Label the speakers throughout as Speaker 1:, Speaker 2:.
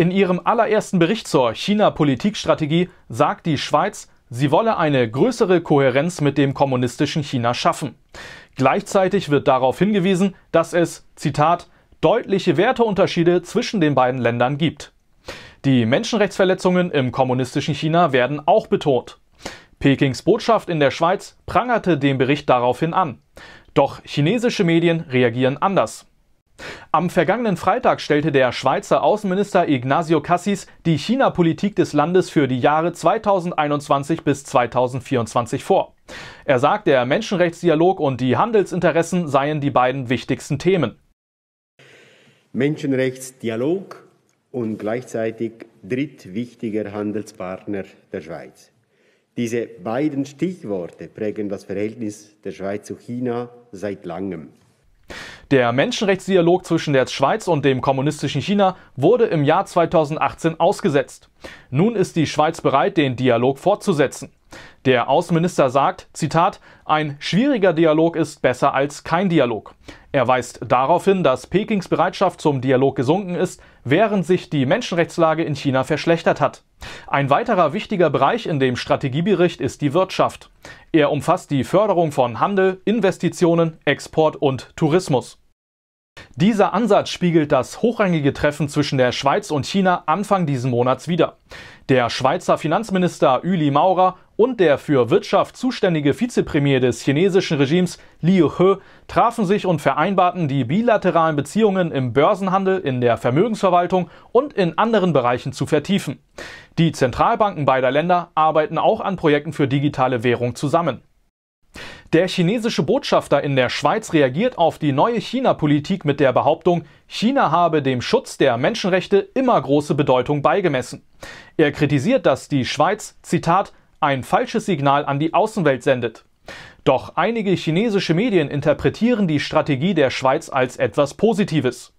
Speaker 1: In ihrem allerersten Bericht zur China-Politikstrategie sagt die Schweiz, sie wolle eine größere Kohärenz mit dem kommunistischen China schaffen. Gleichzeitig wird darauf hingewiesen, dass es, Zitat, deutliche Werteunterschiede zwischen den beiden Ländern gibt. Die Menschenrechtsverletzungen im kommunistischen China werden auch betont. Pekings Botschaft in der Schweiz prangerte den Bericht daraufhin an. Doch chinesische Medien reagieren anders. Am vergangenen Freitag stellte der Schweizer Außenminister Ignazio Cassis die China-Politik des Landes für die Jahre 2021 bis 2024 vor. Er sagt, der Menschenrechtsdialog und die Handelsinteressen seien die beiden wichtigsten Themen. Menschenrechtsdialog und
Speaker 2: gleichzeitig drittwichtiger Handelspartner der Schweiz. Diese beiden Stichworte prägen das Verhältnis der Schweiz zu China seit langem.
Speaker 1: Der Menschenrechtsdialog zwischen der Schweiz und dem kommunistischen China wurde im Jahr 2018 ausgesetzt. Nun ist die Schweiz bereit, den Dialog fortzusetzen. Der Außenminister sagt, Zitat, ein schwieriger Dialog ist besser als kein Dialog. Er weist darauf hin, dass Pekings Bereitschaft zum Dialog gesunken ist, während sich die Menschenrechtslage in China verschlechtert hat. Ein weiterer wichtiger Bereich in dem Strategiebericht ist die Wirtschaft. Er umfasst die Förderung von Handel, Investitionen, Export und Tourismus. Dieser Ansatz spiegelt das hochrangige Treffen zwischen der Schweiz und China Anfang diesen Monats wider. Der Schweizer Finanzminister Uli Maurer und der für Wirtschaft zuständige Vizepremier des chinesischen Regimes Liu He trafen sich und vereinbarten die bilateralen Beziehungen im Börsenhandel, in der Vermögensverwaltung und in anderen Bereichen zu vertiefen. Die Zentralbanken beider Länder arbeiten auch an Projekten für digitale Währung zusammen. Der chinesische Botschafter in der Schweiz reagiert auf die neue China-Politik mit der Behauptung, China habe dem Schutz der Menschenrechte immer große Bedeutung beigemessen. Er kritisiert, dass die Schweiz, Zitat, ein falsches Signal an die Außenwelt sendet. Doch einige chinesische Medien interpretieren die Strategie der Schweiz als etwas Positives.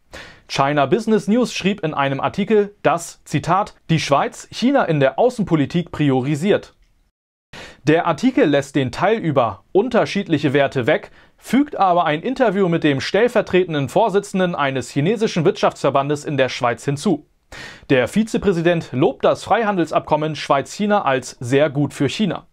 Speaker 1: China Business News schrieb in einem Artikel, dass, Zitat, die Schweiz China in der Außenpolitik priorisiert. Der Artikel lässt den Teil über unterschiedliche Werte weg, fügt aber ein Interview mit dem stellvertretenden Vorsitzenden eines chinesischen Wirtschaftsverbandes in der Schweiz hinzu. Der Vizepräsident lobt das Freihandelsabkommen Schweiz-China als sehr gut für China.